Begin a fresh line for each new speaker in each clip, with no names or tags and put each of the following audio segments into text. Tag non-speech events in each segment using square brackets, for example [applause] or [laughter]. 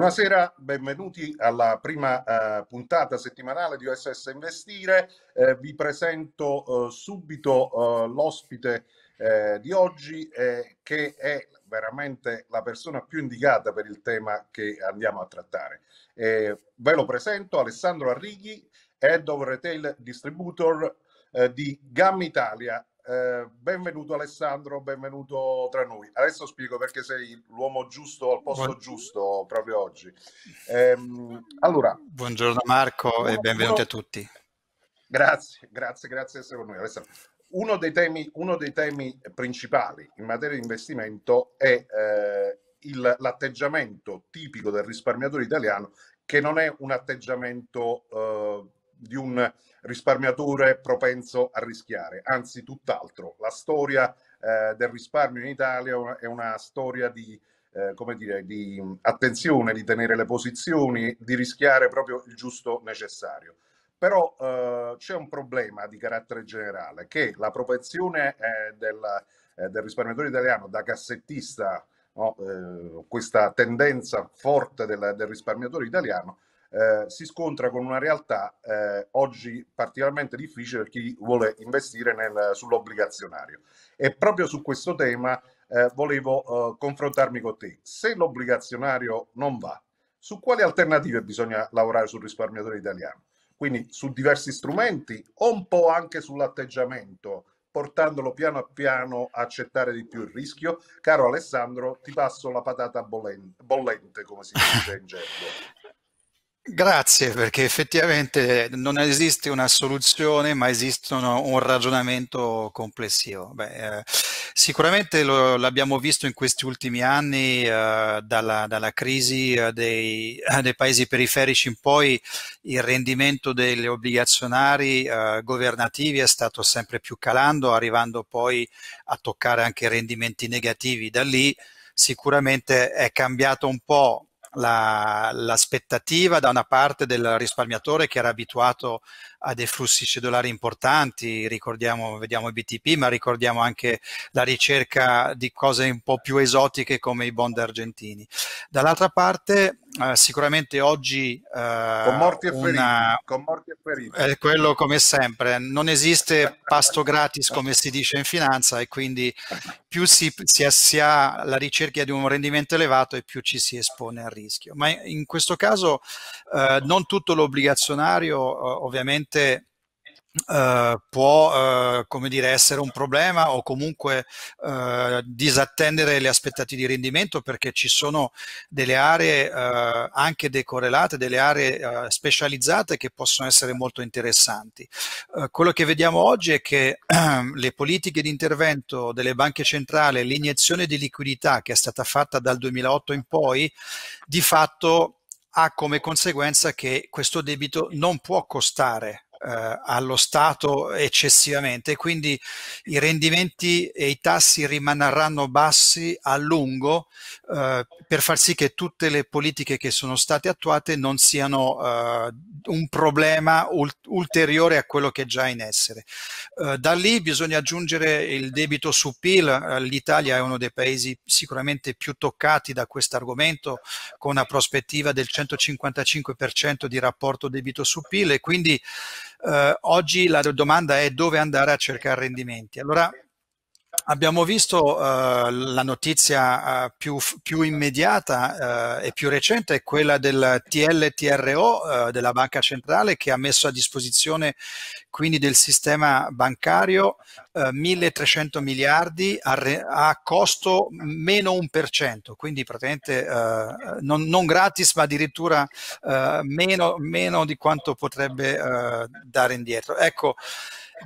Buonasera, benvenuti alla prima eh, puntata settimanale di OSS Investire. Eh, vi presento eh, subito eh, l'ospite eh, di oggi eh, che è veramente la persona più indicata per il tema che andiamo a trattare. ve lo presento Alessandro Arrighi, Head of Retail Distributor di Gamma Italia eh, benvenuto Alessandro, benvenuto tra noi. Adesso spiego perché sei l'uomo giusto al posto Buon... giusto proprio oggi. Eh, allora, buongiorno Marco e benvenuti a tutti. Grazie, grazie, grazie di essere con noi Alessandro. Uno dei, temi, uno dei temi principali in materia di investimento è eh, il, l'atteggiamento tipico del risparmiatore italiano che non è un atteggiamento eh, di un risparmiatore propenso a rischiare, anzi tutt'altro. La storia eh, del risparmio in Italia è una storia di, eh, come dire, di attenzione, di tenere le posizioni, di rischiare proprio il giusto necessario. Però eh, c'è un problema di carattere generale, che la propensione eh, del, eh, del, risparmiatore italiano da cassettista, no, eh, questa tendenza forte del, del risparmiatore italiano, eh, si scontra con una realtà eh, oggi particolarmente difficile per chi vuole investire nel, sull'obbligazionario. E proprio su questo tema eh, volevo eh, confrontarmi con te. Se l'obbligazionario non va, su quali alternative bisogna lavorare sul risparmiatore italiano? Quindi su diversi strumenti o un po' anche sull'atteggiamento portandolo piano piano a accettare di più il rischio. Caro Alessandro, ti passo la patata bollente, bollente come si dice in gergo. [laughs]
Grazie, perché effettivamente non esiste una soluzione, ma esiste un ragionamento complessivo. Beh, eh, sicuramente l'abbiamo visto in questi ultimi anni, eh, dalla, dalla, crisi eh, dei, eh, dei, paesi periferici in poi, il rendimento degli obbligazionari eh, governativi è stato sempre più calando, arrivando poi a toccare anche rendimenti negativi. Da lì sicuramente è cambiato un po' la, l'aspettativa da una parte del risparmiatore che era abituato a dei flussi cedolari importanti, ricordiamo, vediamo i BTP, ma ricordiamo anche la ricerca di cose un po' più esotiche come i bond argentini. Dall'altra parte, eh, sicuramente oggi eh, con morti e feriti, una... con morti e perito. È quello come sempre, non esiste pasto gratis come si dice in finanza e quindi più si, si, si ha la ricerca di un rendimento elevato e più ci si espone al rischio. Ma in questo caso eh, non tutto l'obbligazionario eh, ovviamente eh, può uh, come dire, essere un problema o comunque uh, disattendere le aspettative di rendimento perché ci sono delle aree anche decorrelate, delle aree specializzate che possono essere molto interessanti. quello che vediamo oggi è che [clears throat] le politiche di intervento delle banche centrali, l'iniezione di liquidità che è stata fatta dal 2008 in poi, di fatto ha come conseguenza che questo debito non può costare eh, allo Stato eccessivamente, quindi i rendimenti e i tassi rimarranno bassi a lungo eh, per far sì che tutte le politiche che sono state attuate non siano eh, un problema ul ulteriore a quello che è già in essere. Eh, da lì bisogna aggiungere il debito su PIL, eh, l'Italia è uno dei paesi sicuramente più toccati da questo argomento con una prospettiva del 155% di rapporto debito su PIL e quindi eh, oggi la domanda è dove andare a cercare rendimenti. Allora Abbiamo visto uh, la notizia uh, più, più, immediata uh, e più recente, è quella del TLTRO della Banca Centrale che ha messo a disposizione quindi del sistema bancario 1.300 miliardi a, re, a, costo meno 1%, quindi praticamente non, non, gratis ma addirittura meno, meno, di quanto potrebbe dare indietro. Ecco,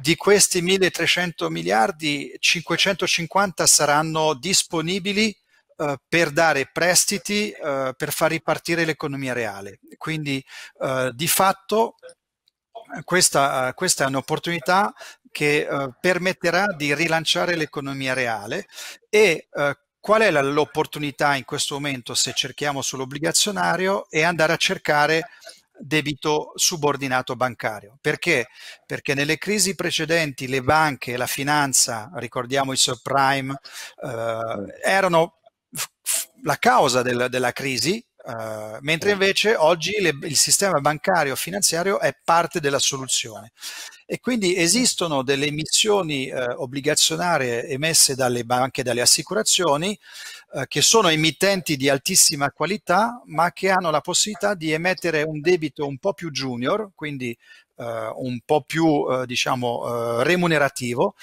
di questi 1.300 miliardi, 550 saranno disponibili eh, per dare prestiti eh, per far ripartire l'economia reale. Quindi eh, di fatto questa, questa è un'opportunità che eh, permetterà di rilanciare l'economia reale e eh, qual è l'opportunità in questo momento se cerchiamo sull'obbligazionario è andare a cercare debito subordinato bancario. Perché? Perché nelle crisi precedenti le banche e la finanza, ricordiamo i subprime, eh, erano la causa del, della crisi Uh, mentre invece oggi le, il sistema bancario finanziario è parte della soluzione e quindi esistono delle emissioni uh, eh, obbligazionarie emesse dalle banche e dalle assicurazioni uh, che sono emittenti di altissima qualità ma che hanno la possibilità di emettere un debito un po' più junior, quindi un po' più diciamo remunerativo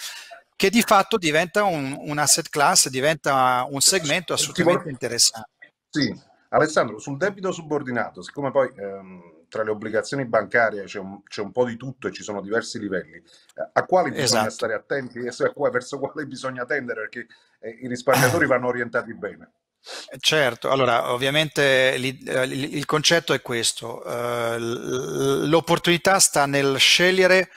che di fatto diventa un, un asset class, diventa un segmento assolutamente interessante.
Sì, Alessandro, sul debito subordinato, siccome poi ehm, tra le obbligazioni bancarie c'è un, c'è un, po' di tutto e ci sono diversi livelli, eh, a quali bisogna esatto. stare attenti e quale, verso quale bisogna tendere perché eh, i risparmiatori vanno orientati bene?
Eh, certo, allora ovviamente eh, il concetto è questo, eh, l'opportunità sta nel scegliere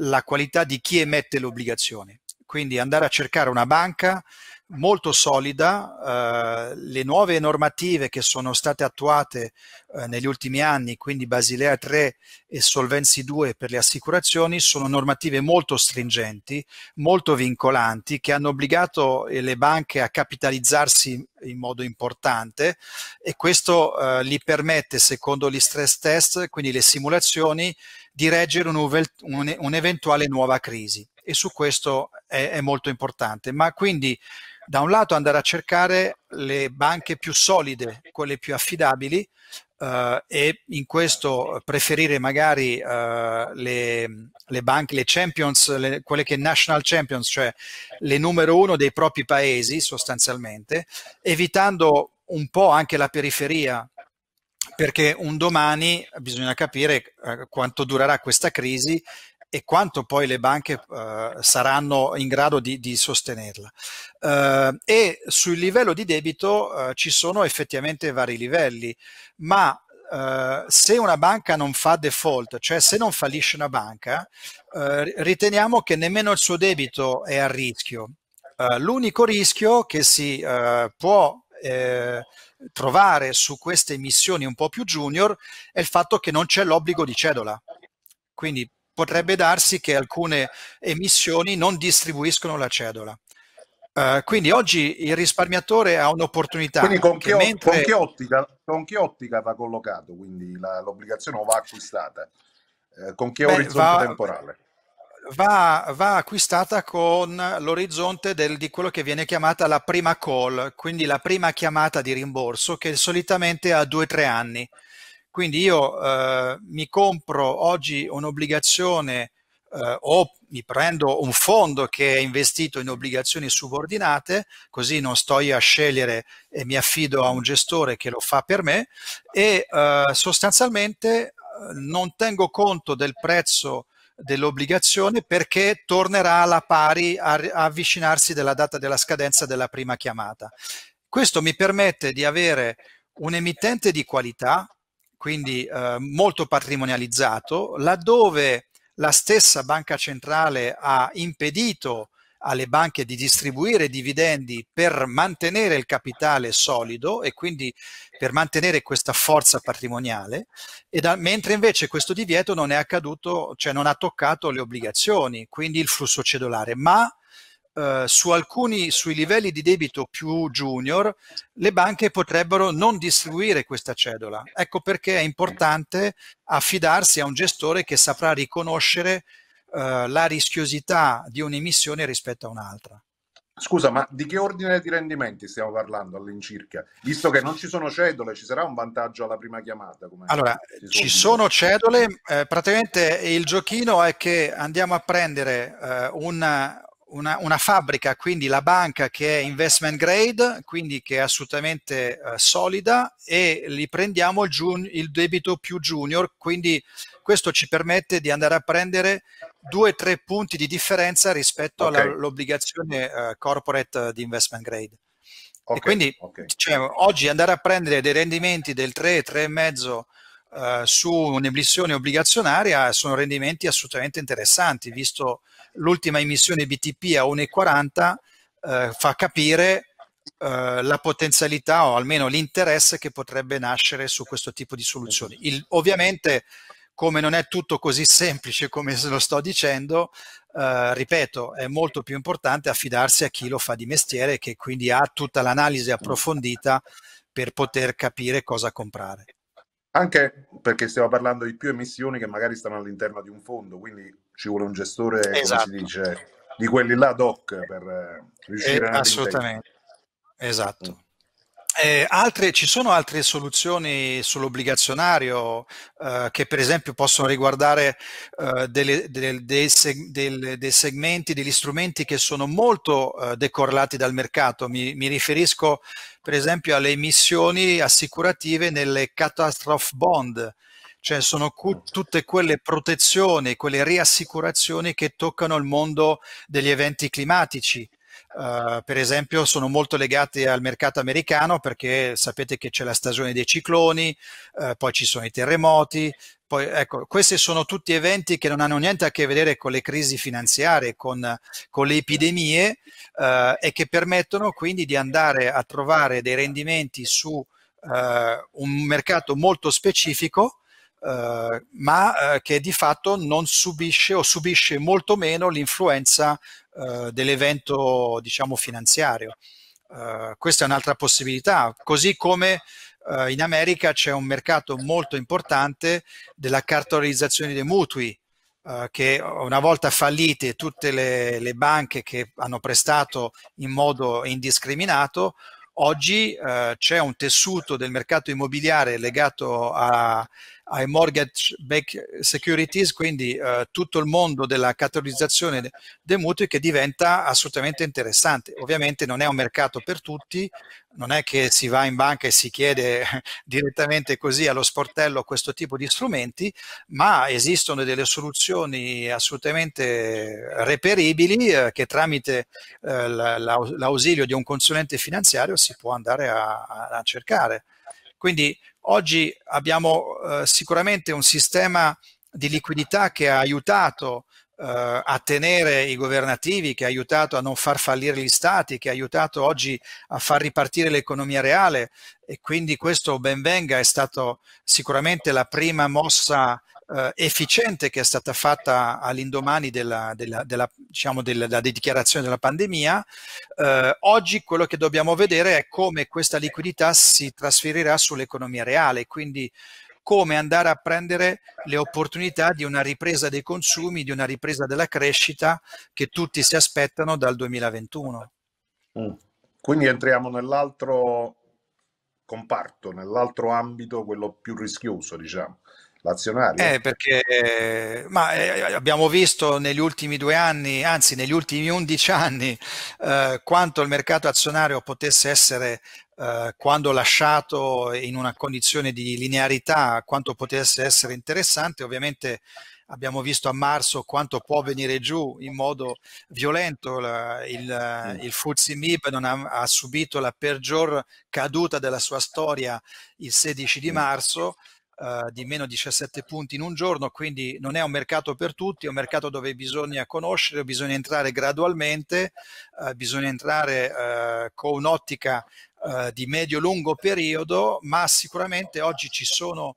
la qualità di chi emette l'obbligazione, quindi andare a cercare una banca molto solida, eh, le nuove normative che sono state attuate eh, negli ultimi anni, quindi Basilea 3 e Solvency 2 per le assicurazioni, sono normative molto stringenti, molto vincolanti, che hanno obbligato eh, le banche a capitalizzarsi in modo importante e questo eh, gli permette, secondo gli stress test, quindi le simulazioni, di reggere un'eventuale un, un nuova crisi e su questo è, è molto importante. Ma quindi da un lato andare a cercare le banche più solide, quelle più affidabili eh, e in questo preferire magari eh, le, le, banche, le champions, le, quelle che national champions, cioè le numero uno dei propri paesi sostanzialmente, evitando un po' anche la periferia perché un domani bisogna capire eh, quanto durerà questa crisi e quanto poi le banche eh, saranno in grado di, di sostenerla. Eh, e sul livello di debito eh, ci sono effettivamente vari livelli, ma eh, se una banca non fa default, cioè se non fallisce una banca, eh, riteniamo che nemmeno il suo debito è a rischio. Eh, l'unico rischio che si può trovare su queste missioni un po' più junior è il fatto che non c'è l'obbligo di cedola. Quindi potrebbe darsi che alcune emissioni non distribuiscono la cedola. Uh, quindi oggi il risparmiatore ha un'opportunità. Quindi con che, mentre... con, che
ottica, con che ottica va collocato? Quindi l'obbligazione o va acquistata? Eh, con che Beh, orizzonte va, temporale?
Va, va, acquistata con l'orizzonte di quello che viene chiamata la prima call, quindi la prima chiamata di rimborso che solitamente ha due o tre anni. Quindi io eh, mi compro oggi un'obbligazione eh, o mi prendo un fondo che è investito in obbligazioni subordinate, così non sto io a scegliere e mi affido a un gestore che lo fa per me e eh, sostanzialmente eh, non tengo conto del prezzo dell'obbligazione perché tornerà alla pari a, avvicinarsi della data della scadenza della prima chiamata. Questo mi permette di avere un emittente di qualità quindi eh, molto patrimonializzato, laddove la stessa banca centrale ha impedito alle banche di distribuire dividendi per mantenere il capitale solido e quindi per mantenere questa forza patrimoniale, da, mentre invece questo divieto non è accaduto, cioè non ha toccato le obbligazioni, quindi il flusso cedolare, ma eh, su alcuni, sui livelli di debito più junior, le banche potrebbero non distribuire questa cedola. Ecco perché è importante affidarsi a un gestore che saprà riconoscere eh, la rischiosità di un'emissione rispetto a un'altra.
Scusa, ma di che ordine di rendimenti stiamo parlando all'incirca? Visto che non ci sono cedole, ci sarà un vantaggio alla prima chiamata? allora, ci sono
cedole, eh, praticamente il giochino è che andiamo a prendere eh, una, una, una, fabbrica, quindi la banca che è investment grade, quindi che è assolutamente eh, solida e li prendiamo il, il, debito più junior, quindi questo ci permette di andare a prendere due o tre punti di differenza rispetto okay. all'obbligazione eh, corporate eh, di investment grade. Okay, e quindi okay. cioè, oggi andare a prendere dei rendimenti del 3-3,5 eh, su un'emissione obbligazionaria sono rendimenti assolutamente interessanti, visto l'ultima emissione BTP a 1,40 eh, fa capire eh, la potenzialità o almeno l'interesse che potrebbe nascere su questo tipo di soluzioni. Certo. Il, ovviamente, come non è tutto così semplice come se lo sto dicendo, eh, ripeto, è molto più importante affidarsi a chi lo fa di mestiere e che quindi ha tutta l'analisi approfondita per poter capire cosa comprare.
Anche perché stiamo parlando di più emissioni che magari stanno all'interno di un fondo, quindi ci vuole un gestore, esatto. dice, di quelli là doc per eh, eh, riuscire eh, a... Assolutamente, esatto. Mm.
Eh, altre, ci sono altre soluzioni sull'obbligazionario eh, che per esempio possono riguardare eh, delle, delle, dei, seg, delle, dei, segmenti, degli strumenti che sono molto eh, decorrelati dal mercato. Mi, mi, riferisco per esempio alle emissioni assicurative nelle catastrophe bond, cioè sono cu- tutte quelle protezioni, quelle riassicurazioni che toccano il mondo degli eventi climatici. Uh, per esempio sono molto legati al mercato americano perché sapete che c'è la stagione dei cicloni, uh, poi ci sono i terremoti, poi, ecco, questi sono tutti eventi che non hanno niente a che vedere con le crisi finanziarie, con, con le epidemie uh, e che permettono quindi di andare a trovare dei rendimenti su un mercato molto specifico eh, ma eh, che di fatto non subisce o subisce molto meno l'influenza eh, dell'evento diciamo, finanziario. Eh, questa è un'altra possibilità, così come eh, in America c'è un mercato molto importante della cartolarizzazione dei mutui, che una volta fallite tutte le, le, banche che hanno prestato in modo indiscriminato, oggi eh, c'è un tessuto del mercato immobiliare legato a, ai mortgage backed securities, quindi eh, tutto il mondo della categorizzazione dei mutui che diventa assolutamente interessante. Ovviamente non è un mercato per tutti, non è che si va in banca e si chiede eh, direttamente così allo sportello questo tipo di strumenti, ma esistono delle soluzioni assolutamente reperibili eh, che tramite eh, l'ausilio di un consulente finanziario si può andare a, a cercare. Quindi Oggi abbiamo eh, sicuramente un sistema di liquidità che ha aiutato eh, a tenere i governativi, che ha aiutato a non far fallire gli stati, che ha aiutato oggi a far ripartire l'economia reale e quindi questo benvenga è stato sicuramente la prima mossa eh, efficiente che è stata fatta all'indomani della, della, della, diciamo della, dichiarazione della pandemia, eh, oggi quello che dobbiamo vedere è come questa liquidità si trasferirà sull'economia reale, quindi come andare a prendere le opportunità di una ripresa dei consumi, di una ripresa della crescita che tutti si aspettano dal 2021.
Mm. Quindi entriamo nell'altro comparto, nell'altro ambito, quello più rischioso, diciamo. L'azionario. Eh,
perché ma, eh, abbiamo visto negli ultimi due anni, anzi negli ultimi undici anni, eh, quanto il mercato azionario potesse essere eh, quando lasciato in una condizione di linearità quanto potesse essere interessante, ovviamente abbiamo visto a marzo quanto può venire giù in modo violento. Il, mm. il Fuzzi MIB ha, ha, subito la peggior caduta della sua storia il 16 di mm. marzo. Eh, di meno 17 punti in un giorno, quindi non è un mercato per tutti, è un mercato dove bisogna conoscere, bisogna entrare gradualmente, eh, bisogna entrare eh, con un'ottica eh, di medio-lungo periodo, ma sicuramente oggi ci sono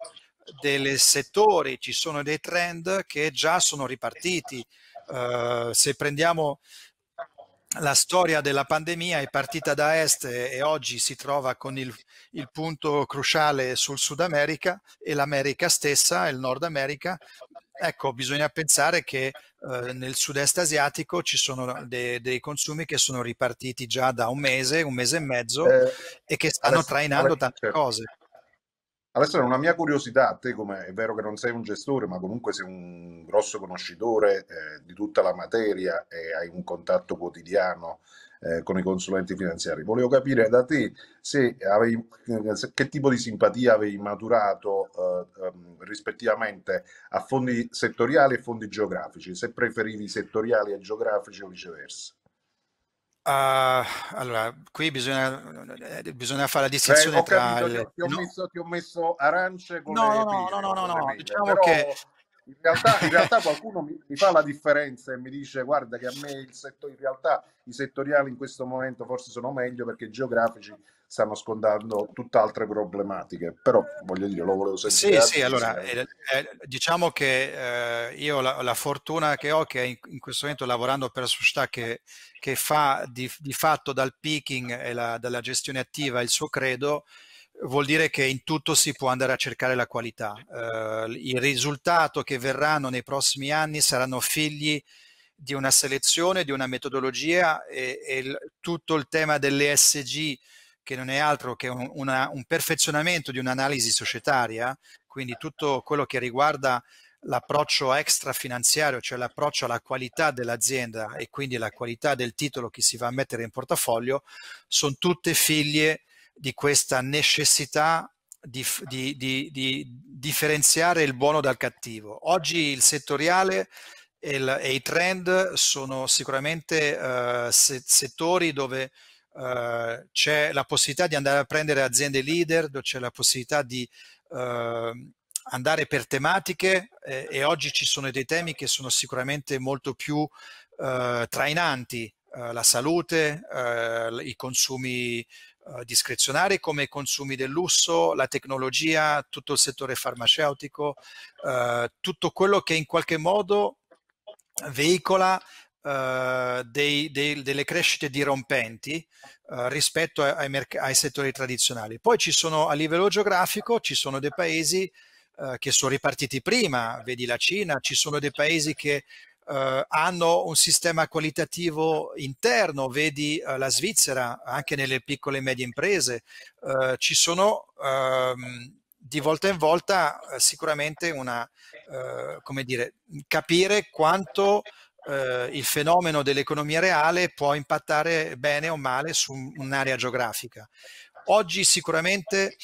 dei settori, ci sono dei trend che già sono ripartiti. Eh, se prendiamo la storia della pandemia è partita da est e oggi si trova con il, il punto cruciale sul Sud America e l'America stessa, il Nord America, Ecco, bisogna pensare che eh, nel sud-est asiatico ci sono de- dei consumi che sono ripartiti già da un mese, un mese e mezzo eh, e che stanno adesso, trainando adesso, tante certo. cose. Adesso una
mia curiosità, te come è vero che non sei un gestore, ma comunque sei un grosso conoscitore eh, di tutta la materia e hai un contatto quotidiano eh, con i consulenti finanziari. Volevo capire da te se avevi, eh, che tipo di simpatia avevi maturato eh, ehm, rispettivamente a fondi settoriali e fondi geografici, se preferivi settoriali e geografici o viceversa.
Uh, allora, qui bisogna, eh, bisogna, fare la distinzione Beh, capito, tra... Ti, ho
no. messo, ti, ho messo, arance con no, le... No, no, no, no, no, no. diciamo però... che in realtà, in realtà qualcuno mi, mi, fa la differenza e mi dice guarda che a me il settor, in realtà i settoriali in questo momento forse sono meglio perché geografici stanno scontando tutt'altre problematiche, però voglio dire, lo volevo sentire. Sì, sì, allora, eh,
eh, diciamo che eh, io la, la, fortuna che ho che in, in, questo momento lavorando per la società che, che fa di, di, fatto dal picking e la, dalla gestione attiva il suo credo, vuol dire che in tutto si può andare a cercare la qualità. Eh, il risultato che verranno nei prossimi anni saranno figli di una selezione, di una metodologia e, e il, tutto il tema dell'ESG che non è altro che un, una, un perfezionamento di un'analisi societaria, quindi tutto quello che riguarda l'approccio extra finanziario, cioè l'approccio alla qualità dell'azienda e quindi la qualità del titolo che si va a mettere in portafoglio, sono tutte figlie di questa necessità di, di, di, di, differenziare il buono dal cattivo. Oggi il settoriale e, il, e i trend sono sicuramente uh, se, settori dove uh, c'è la possibilità di andare a prendere aziende leader, dove c'è la possibilità di uh, andare per tematiche eh, e oggi ci sono dei temi che sono sicuramente molto più trainanti la salute, eh, i consumi eh, discrezionari come i consumi del lusso, la tecnologia, tutto il settore farmaceutico, eh, tutto quello che in qualche modo veicola Uh, dei, dei, delle crescite dirompenti uh, rispetto ai, merc- ai, settori tradizionali. Poi ci sono a livello geografico, ci sono dei paesi che sono ripartiti prima, vedi la Cina, ci sono dei paesi che eh, hanno un sistema qualitativo interno, vedi eh, la Svizzera, anche nelle piccole e medie imprese, eh, ci sono ehm, di volta in volta eh, sicuramente una, eh, come dire, capire quanto eh, il fenomeno dell'economia reale può impattare bene o male su un'area geografica. Oggi sicuramente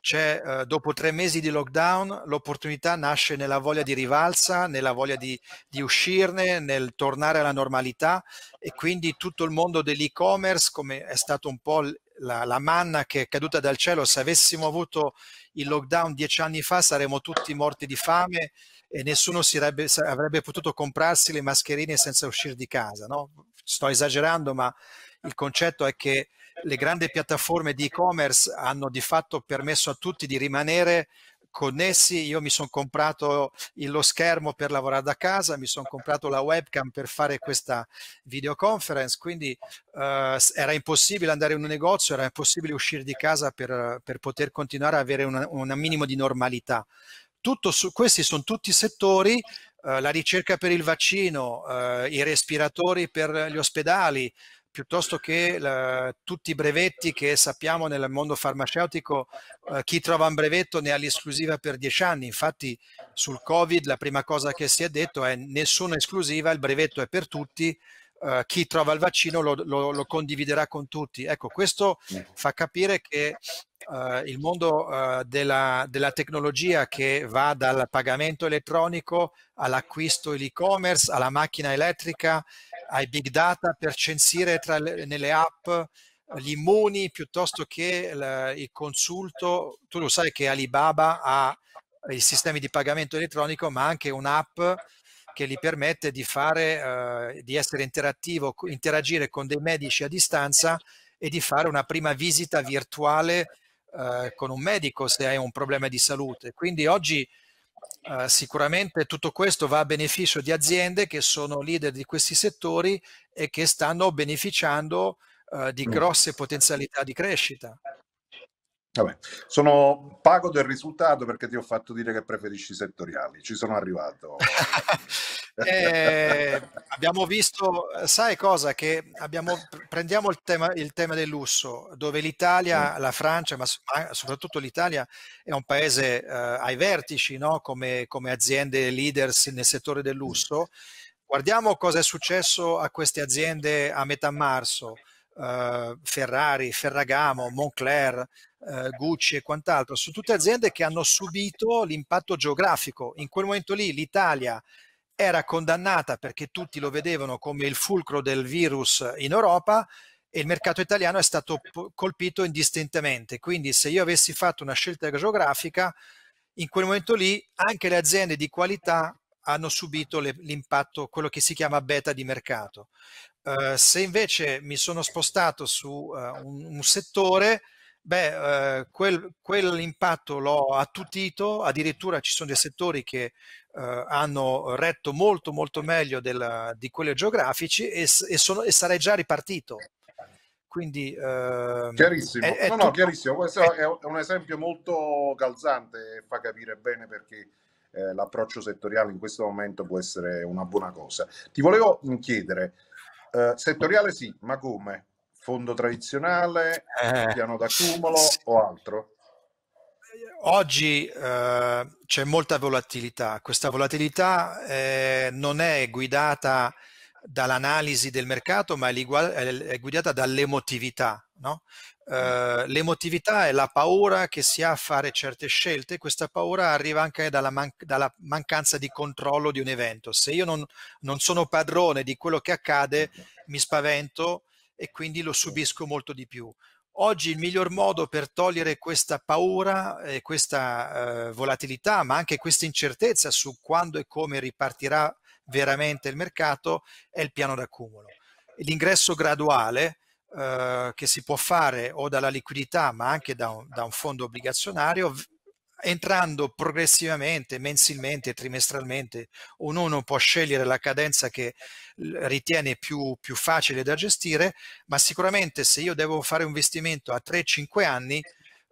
c'è, eh, dopo tre mesi di lockdown, l'opportunità nasce nella voglia di rivalsa, nella voglia di, di uscirne, nel tornare alla normalità e quindi tutto il mondo dell'e-commerce, come è stato un po' la, la, manna che è caduta dal cielo, se avessimo avuto il lockdown dieci anni fa saremmo tutti morti di fame e nessuno sarebbe, avrebbe potuto comprarsi le mascherine senza uscire di casa. No? Sto esagerando, ma il concetto è che le grandi piattaforme di e-commerce hanno di fatto permesso a tutti di rimanere connessi, io mi sono comprato lo schermo per lavorare da casa, mi sono comprato la webcam per fare questa videoconference, quindi eh, era impossibile andare in un negozio, era impossibile uscire di casa per, per poter continuare ad avere un minimo di normalità. Su, questi sono tutti settori, eh, la ricerca per il vaccino, eh, i respiratori per gli ospedali, piuttosto che la, tutti i brevetti che sappiamo nel mondo farmaceutico, eh, chi trova un brevetto ne ha l'esclusiva per dieci anni. Infatti sul Covid la prima cosa che si è detto è nessuna esclusiva, il brevetto è per tutti, eh, chi trova il vaccino lo, lo, lo, condividerà con tutti. Ecco, questo fa capire che eh, il mondo eh, della, della tecnologia che va dal pagamento elettronico all'acquisto e l'e-commerce, alla macchina elettrica, ai big data per censire le, nelle app eh, gli immuni piuttosto che il, il consulto. Tu lo sai che Alibaba ha i sistemi di pagamento elettronico, ma anche un'app che gli permette di, fare, eh, di essere interattivo, interagire con dei medici a distanza e di fare una prima visita virtuale eh, con un medico se hai un problema di salute. Quindi oggi Uh, sicuramente tutto questo va a beneficio di aziende che sono leader di questi settori e che stanno beneficiando uh, di mm. grosse potenzialità di crescita. Vabbè,
sono pago del risultato perché ti ho fatto dire che preferisci i settoriali, ci sono arrivato.
[laughs] eh, abbiamo visto, sai cosa, che abbiamo, prendiamo il tema, il tema, del lusso, dove l'Italia, sì. la Francia, ma soprattutto l'Italia è un paese eh, ai vertici no? come, come, aziende leader nel settore del lusso. Guardiamo cosa è successo a queste aziende a metà marzo eh, Ferrari, Ferragamo, Moncler, eh, Gucci e quant'altro, sono tutte aziende che hanno subito l'impatto geografico. In quel momento lì l'Italia era condannata perché tutti lo vedevano come il fulcro del virus in Europa e il mercato italiano è stato colpito indistintamente. Quindi se io avessi fatto una scelta geografica, in quel momento lì anche le aziende di qualità hanno subito l'impatto, quello che si chiama beta di mercato. Uhm, se invece mi sono spostato su uh, un, un, settore, beh, uh, quel, quell'impatto l'ho attutito, addirittura ci sono dei settori che uhm, hanno retto molto molto meglio della, di quelli geografici e, e, sono, e, sarei già ripartito. Quindi, uhm,
chiarissimo, è, è no, no, tutto... chiarissimo. questo è... è un esempio molto calzante e fa capire bene perché eh, l'approccio settoriale in questo momento può essere una buona cosa. Ti volevo mhmm, chiedere, eh, settoriale sì, ma come? Fondo tradizionale, eh, piano d'accumulo o altro?
Oggi eh, c'è molta volatilità, questa volatilità eh, non è guidata dall'analisi del mercato, ma è, guidata dall'emotività. No? Eh, l'emotività è la paura che si ha a fare certe scelte, questa paura arriva anche dalla, man- dalla mancanza di controllo di un evento. Se io non, non, sono padrone di quello che accade, mi spavento e quindi lo subisco molto di più. Oggi il miglior modo per togliere questa paura e questa uh, volatilità, ma anche questa incertezza su quando e come ripartirà veramente il mercato, è il piano d'accumulo. L'ingresso graduale, eh, che si può fare o dalla liquidità ma anche da un, da un fondo obbligazionario entrando progressivamente, mensilmente, trimestralmente, ognuno può scegliere la cadenza che ritiene più, più, facile da gestire, ma sicuramente se io devo fare un investimento a 3-5 anni,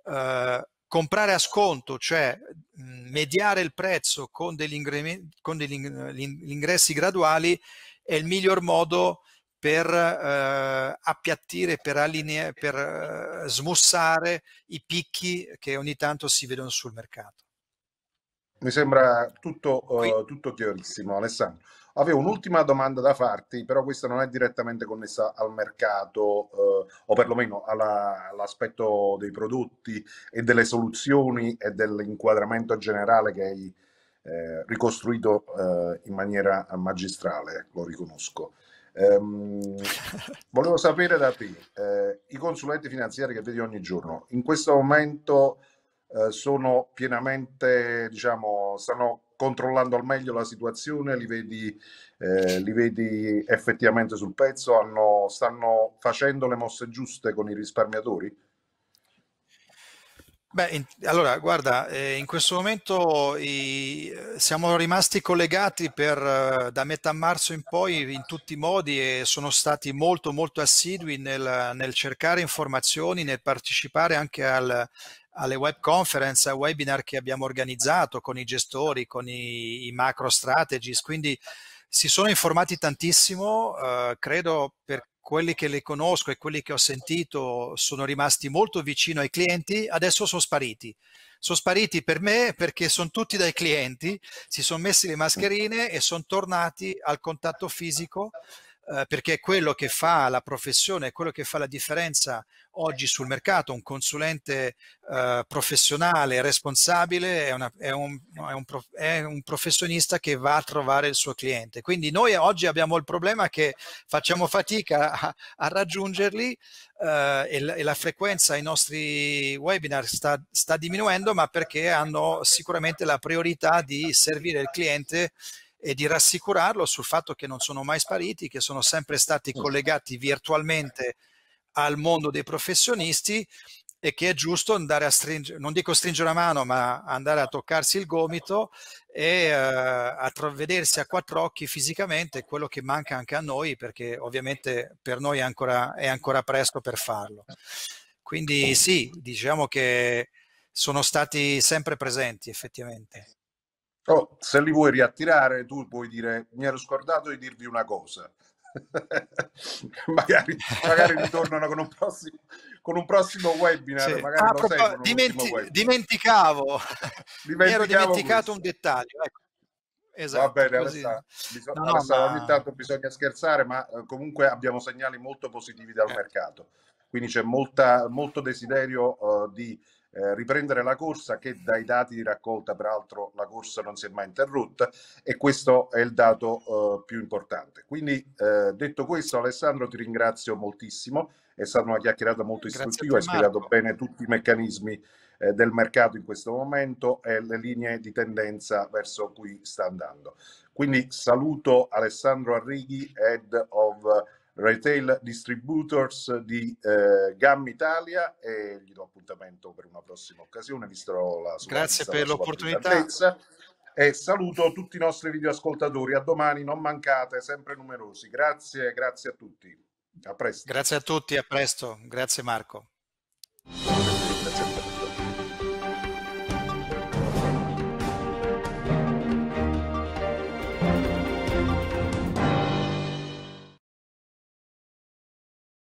eh, comprare a sconto, cioè mediare il prezzo con degli, ingre- con degli ingressi graduali, è il miglior modo per eh, appiattire, per, allinea, per eh, smussare i picchi che ogni tanto si vedono sul mercato.
Mi sembra tutto, uh, tutto chiarissimo, Alessandro. Avevo un'ultima domanda da farti, però questa non è direttamente connessa al mercato eh, o perlomeno alla, all'aspetto dei prodotti e delle soluzioni e dell'inquadramento generale che hai eh, ricostruito eh, in maniera magistrale, lo riconosco. Ehm, volevo sapere da te, eh, i consulenti finanziari che vedi ogni giorno, in questo momento eh, sono pienamente, diciamo, stanno controllando al meglio la situazione, li vedi, eh, li vedi effettivamente sul pezzo, hanno, stanno facendo le mosse giuste con i risparmiatori?
Beh, in, allora, guarda, eh, in questo momento i, siamo rimasti collegati per, eh, da metà marzo in poi in tutti i modi e sono stati molto, molto assidui nel, nel cercare informazioni, nel partecipare anche al, alle web conference, a webinar che abbiamo organizzato con i gestori, con i, i macro strategies. Quindi si sono informati tantissimo, eh, credo per quelli che le conosco e quelli che ho sentito sono rimasti molto vicino ai clienti, adesso sono spariti. Sono spariti per me perché sono tutti dai clienti, si sono messi le mascherine e sono tornati al contatto fisico eh, perché è quello che fa la professione, è quello che fa la differenza oggi sul mercato. Un consulente eh, professionale, responsabile, è, una, è, un, è, un, è, un, professionista che va a trovare il suo cliente. Quindi noi oggi abbiamo il problema che facciamo fatica a, a raggiungerli eh, e, la, e, la, frequenza ai nostri webinar sta, sta diminuendo, ma perché hanno sicuramente la priorità di servire il cliente e di rassicurarlo sul fatto che non sono mai spariti, che sono sempre stati collegati virtualmente al mondo dei professionisti e che è giusto andare a stringere, non dico stringere la mano, ma andare a toccarsi il gomito e eh, a vedersi a quattro occhi fisicamente, quello che manca anche a noi, perché ovviamente per noi è ancora, è ancora presto per farlo. Quindi sì, diciamo che sono stati sempre presenti effettivamente.
Oh, se li vuoi riattirare, tu puoi dire: Mi ero scordato di dirvi una cosa.
[laughs] magari,
magari ritornano con un prossimo, con un prossimo webinar. Sì. Ah, proprio, dimenti- webinar. Dimenticavo, [laughs] mi ero dimenticato
questo. un dettaglio. Ecco. Esatto, Va bene, adesso, bisogna, no, ma... ogni tanto
bisogna scherzare, ma eh, comunque abbiamo segnali molto positivi dal eh. mercato. Quindi c'è molta, molto desiderio uh, di eh, riprendere la corsa che dai dati di raccolta peraltro la corsa non si è mai interrotta e questo è il dato eh, più importante. Quindi eh, detto questo Alessandro ti ringrazio moltissimo, è stata una chiacchierata molto istruttiva, hai spiegato bene tutti i meccanismi eh, del mercato in questo momento e le linee di tendenza verso cui sta andando. Quindi saluto Alessandro Arrighi, Head of retail distributors di eh, GAM Italia e gli do appuntamento per una prossima occasione, visto la sua Grazie per l'opportunità. E saluto tutti i nostri videoascoltatori. A domani, non mancate, sempre numerosi. Grazie, grazie a tutti. A presto.
Grazie a tutti, a presto. Grazie Marco.